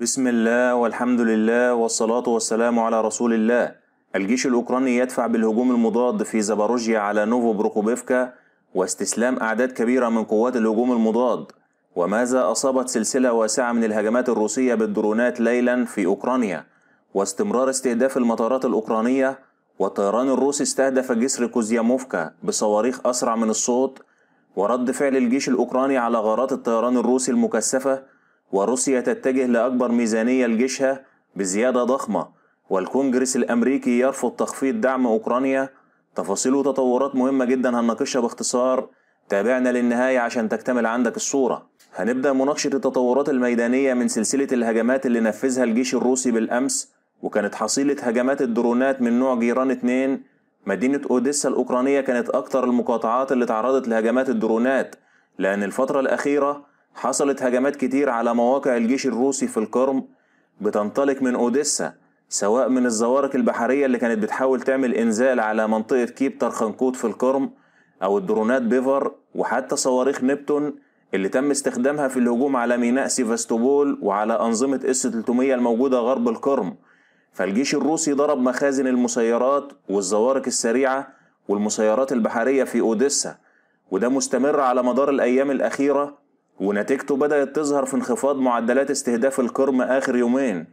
بسم الله والحمد لله والصلاة والسلام على رسول الله الجيش الأوكراني يدفع بالهجوم المضاد في زاباروجيا على نوفو بروكوبيفكا واستسلام أعداد كبيرة من قوات الهجوم المضاد وماذا أصابت سلسلة واسعة من الهجمات الروسية بالدرونات ليلا في أوكرانيا واستمرار استهداف المطارات الأوكرانية والطيران الروسي استهدف جسر كوزياموفكا بصواريخ أسرع من الصوت ورد فعل الجيش الأوكراني على غارات الطيران الروسي المكثفة وروسيا تتجه لأكبر ميزانية لجيشها بزيادة ضخمة والكونجرس الأمريكي يرفض تخفيض دعم أوكرانيا تفاصيل وتطورات مهمة جدا هنناقشها باختصار تابعنا للنهاية عشان تكتمل عندك الصورة هنبدأ مناقشة التطورات الميدانية من سلسلة الهجمات اللي نفذها الجيش الروسي بالأمس وكانت حصيلة هجمات الدرونات من نوع جيران اثنين مدينة أوديسا الأوكرانية كانت أكثر المقاطعات اللي تعرضت لهجمات الدرونات لأن الفترة الأخيرة حصلت هجمات كتير على مواقع الجيش الروسي في القرم بتنطلق من أوديسا سواء من الزوارق البحرية اللي كانت بتحاول تعمل إنزال على منطقة كيب ترخنقوت في القرم أو الدرونات بيفر وحتى صواريخ نبتون اللي تم استخدامها في الهجوم على ميناء سيفاستوبول وعلى أنظمة اس 300 الموجودة غرب القرم فالجيش الروسي ضرب مخازن المسيرات والزوارق السريعة والمسيرات البحرية في أوديسا وده مستمر على مدار الأيام الأخيرة ونتيجته بدأت تظهر في انخفاض معدلات استهداف القرم آخر يومين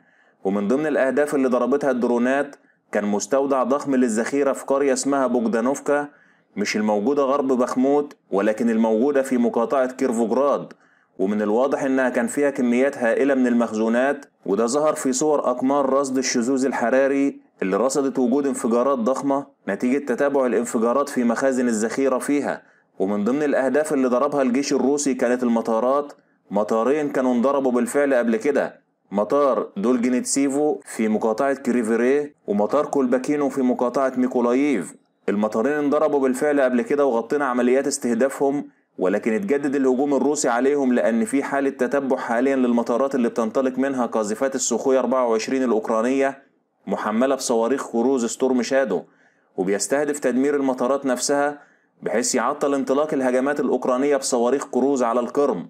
ومن ضمن الأهداف اللي ضربتها الدرونات كان مستودع ضخم للذخيرة في قرية اسمها بوجدانوفكا مش الموجودة غرب بخموت ولكن الموجودة في مقاطعة كيرفوجراد ومن الواضح إنها كان فيها كميات هائلة من المخزونات وده ظهر في صور أقمار رصد الشذوذ الحراري اللي رصدت وجود انفجارات ضخمة نتيجة تتابع الانفجارات في مخازن الذخيرة فيها ومن ضمن الأهداف اللي ضربها الجيش الروسي كانت المطارات مطارين كانوا انضربوا بالفعل قبل كده مطار دولجينيتسيفو في مقاطعة كريفيريه ومطار كولباكينو في مقاطعة ميكولاييف المطارين انضربوا بالفعل قبل كده وغطينا عمليات استهدافهم ولكن اتجدد الهجوم الروسي عليهم لأن في حالة تتبع حاليا للمطارات اللي بتنطلق منها قاذفات السخوي 24 الأوكرانية محملة بصواريخ كروز ستورم شادو وبيستهدف تدمير المطارات نفسها بحيث يعطل انطلاق الهجمات الأوكرانية بصواريخ كروز على القرم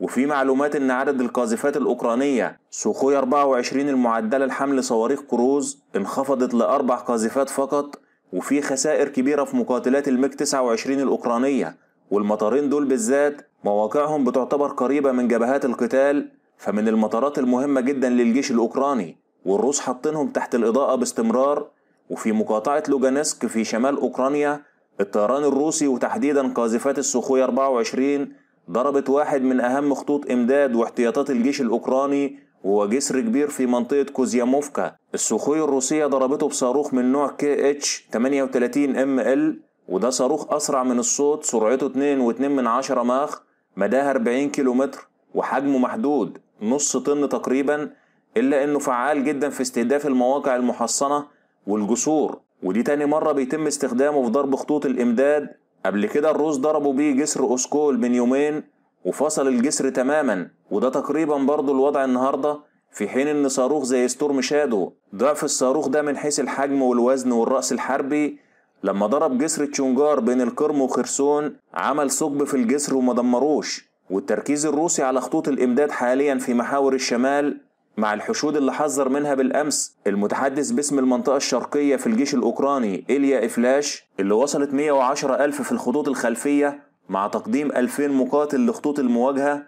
وفي معلومات أن عدد القاذفات الأوكرانية سوخوي 24 المعدلة لحمل صواريخ كروز انخفضت لأربع قاذفات فقط وفي خسائر كبيرة في مقاتلات الميك 29 الأوكرانية والمطارين دول بالذات مواقعهم بتعتبر قريبة من جبهات القتال فمن المطارات المهمة جدا للجيش الأوكراني والروس حاطينهم تحت الإضاءة باستمرار وفي مقاطعة لوجانسك في شمال أوكرانيا الطيران الروسي وتحديدا قاذفات السخوي 24 ضربت واحد من أهم خطوط إمداد واحتياطات الجيش الأوكراني وهو جسر كبير في منطقة كوزياموفكا السخوي الروسية ضربته بصاروخ من نوع كي اتش 38 ام ال وده صاروخ أسرع من الصوت سرعته 2.2 من ماخ مداها 40 كيلومتر وحجمه محدود نص طن تقريبا إلا إنه فعال جدا في استهداف المواقع المحصنة والجسور ودي تاني مرة بيتم استخدامه في ضرب خطوط الإمداد قبل كده الروس ضربوا بيه جسر أوسكول من يومين وفصل الجسر تماما وده تقريبا برضه الوضع النهاردة في حين إن صاروخ زي ستورم شادو ضعف الصاروخ ده من حيث الحجم والوزن والرأس الحربي لما ضرب جسر تشونجار بين القرم وخرسون عمل ثقب في الجسر ومدمروش والتركيز الروسي على خطوط الإمداد حاليا في محاور الشمال مع الحشود اللي حذر منها بالأمس المتحدث باسم المنطقة الشرقية في الجيش الأوكراني إيليا إفلاش اللي وصلت 110 ألف في الخطوط الخلفية مع تقديم 2000 مقاتل لخطوط المواجهة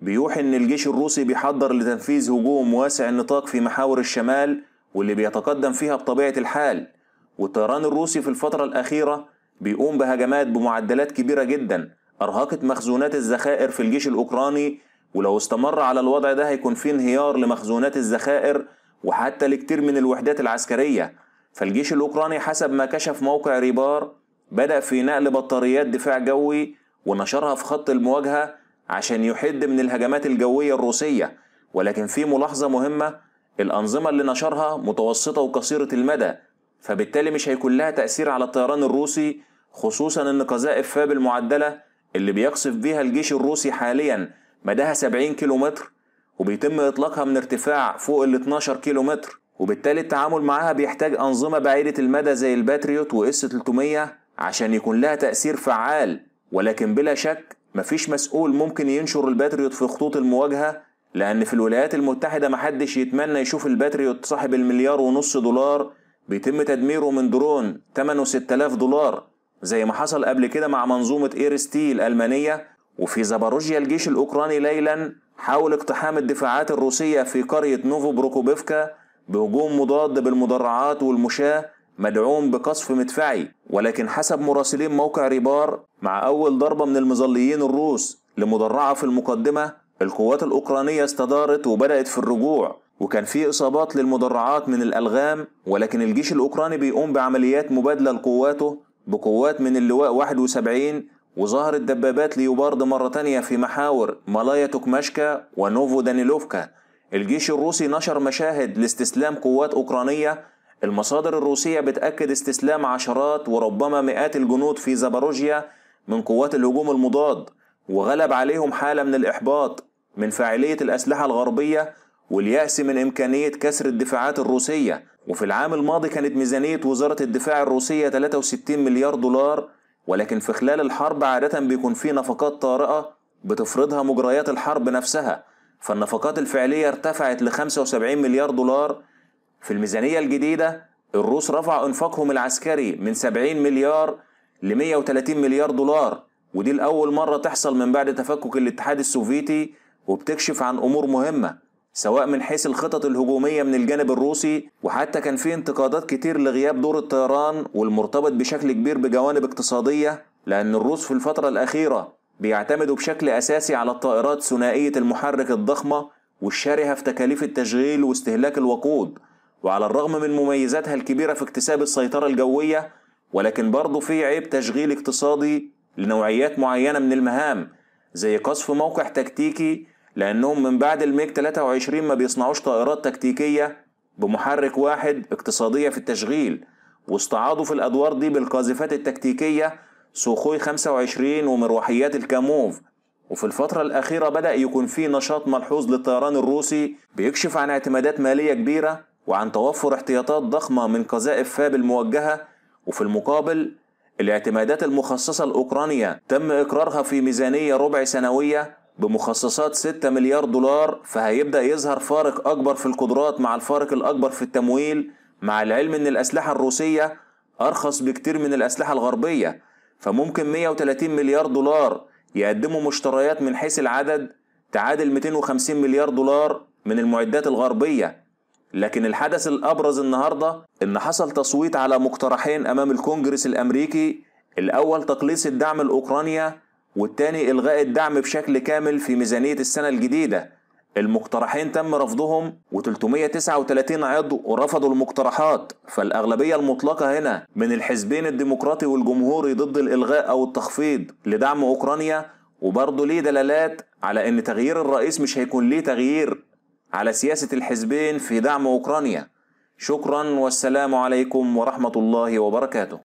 بيوحي إن الجيش الروسي بيحضر لتنفيذ هجوم واسع النطاق في محاور الشمال واللي بيتقدم فيها بطبيعة الحال والطيران الروسي في الفترة الأخيرة بيقوم بهجمات بمعدلات كبيرة جدا أرهقت مخزونات الذخائر في الجيش الأوكراني ولو استمر على الوضع ده هيكون في انهيار لمخزونات الذخائر وحتى لكتير من الوحدات العسكرية فالجيش الأوكراني حسب ما كشف موقع ريبار بدأ في نقل بطاريات دفاع جوي ونشرها في خط المواجهة عشان يحد من الهجمات الجوية الروسية ولكن في ملاحظة مهمة الأنظمة اللي نشرها متوسطة وقصيرة المدى فبالتالي مش هيكون لها تأثير على الطيران الروسي خصوصا ان قذائف فاب المعدلة اللي بيقصف بيها الجيش الروسي حاليا مداها 70 كيلو متر وبيتم إطلاقها من ارتفاع فوق ال 12 كيلو متر وبالتالي التعامل معاها بيحتاج أنظمة بعيدة المدى زي الباتريوت وإس 300 عشان يكون لها تأثير فعال ولكن بلا شك مفيش مسؤول ممكن ينشر الباتريوت في خطوط المواجهة لأن في الولايات المتحدة محدش يتمنى يشوف الباتريوت صاحب المليار ونص دولار بيتم تدميره من درون تمنه 6000 دولار زي ما حصل قبل كده مع منظومة إير الألمانية وفي زاباروجيا الجيش الأوكراني ليلا حاول اقتحام الدفاعات الروسية في قرية نوفو بروكوبيفكا بهجوم مضاد بالمدرعات والمشاة مدعوم بقصف مدفعي ولكن حسب مراسلين موقع ريبار مع أول ضربة من المظليين الروس لمدرعة في المقدمة القوات الأوكرانية استدارت وبدأت في الرجوع وكان في إصابات للمدرعات من الألغام ولكن الجيش الأوكراني بيقوم بعمليات مبادلة لقواته بقوات من اللواء 71 وظهر الدبابات ليوبارد مرة تانية في محاور مالايا توكماشكا ونوفو دانيلوفكا الجيش الروسي نشر مشاهد لاستسلام قوات أوكرانية المصادر الروسية بتأكد استسلام عشرات وربما مئات الجنود في زاباروجيا من قوات الهجوم المضاد وغلب عليهم حالة من الإحباط من فاعلية الأسلحة الغربية واليأس من إمكانية كسر الدفاعات الروسية وفي العام الماضي كانت ميزانية وزارة الدفاع الروسية 63 مليار دولار ولكن في خلال الحرب عادة بيكون في نفقات طارئة بتفرضها مجريات الحرب نفسها فالنفقات الفعلية ارتفعت ل 75 مليار دولار في الميزانية الجديدة الروس رفعوا انفاقهم العسكري من 70 مليار ل 130 مليار دولار ودي لأول مرة تحصل من بعد تفكك الاتحاد السوفيتي وبتكشف عن أمور مهمة سواء من حيث الخطط الهجومية من الجانب الروسي وحتى كان في انتقادات كتير لغياب دور الطيران والمرتبط بشكل كبير بجوانب اقتصادية لأن الروس في الفترة الأخيرة بيعتمدوا بشكل أساسي على الطائرات ثنائية المحرك الضخمة والشرهة في تكاليف التشغيل واستهلاك الوقود وعلى الرغم من مميزاتها الكبيرة في اكتساب السيطرة الجوية ولكن برضه في عيب تشغيل اقتصادي لنوعيات معينة من المهام زي قصف موقع تكتيكي لأنهم من بعد الميك 23 ما بيصنعوش طائرات تكتيكية بمحرك واحد اقتصادية في التشغيل واستعاضوا في الأدوار دي بالقاذفات التكتيكية سوخوي 25 ومروحيات الكاموف وفي الفترة الأخيرة بدأ يكون في نشاط ملحوظ للطيران الروسي بيكشف عن اعتمادات مالية كبيرة وعن توفر احتياطات ضخمة من قذائف فاب الموجهة وفي المقابل الاعتمادات المخصصة لأوكرانيا تم إقرارها في ميزانية ربع سنوية بمخصصات 6 مليار دولار فهيبدأ يظهر فارق أكبر في القدرات مع الفارق الأكبر في التمويل مع العلم إن الأسلحة الروسية أرخص بكتير من الأسلحة الغربية فممكن 130 مليار دولار يقدموا مشتريات من حيث العدد تعادل 250 مليار دولار من المعدات الغربية لكن الحدث الأبرز النهاردة إن حصل تصويت على مقترحين أمام الكونجرس الأمريكي الأول تقليص الدعم لأوكرانيا والتاني إلغاء الدعم بشكل كامل في ميزانية السنة الجديدة المقترحين تم رفضهم و339 عضو رفضوا المقترحات فالأغلبية المطلقة هنا من الحزبين الديمقراطي والجمهوري ضد الإلغاء أو التخفيض لدعم أوكرانيا وبرضه ليه دلالات على إن تغيير الرئيس مش هيكون ليه تغيير على سياسة الحزبين في دعم أوكرانيا شكرا والسلام عليكم ورحمة الله وبركاته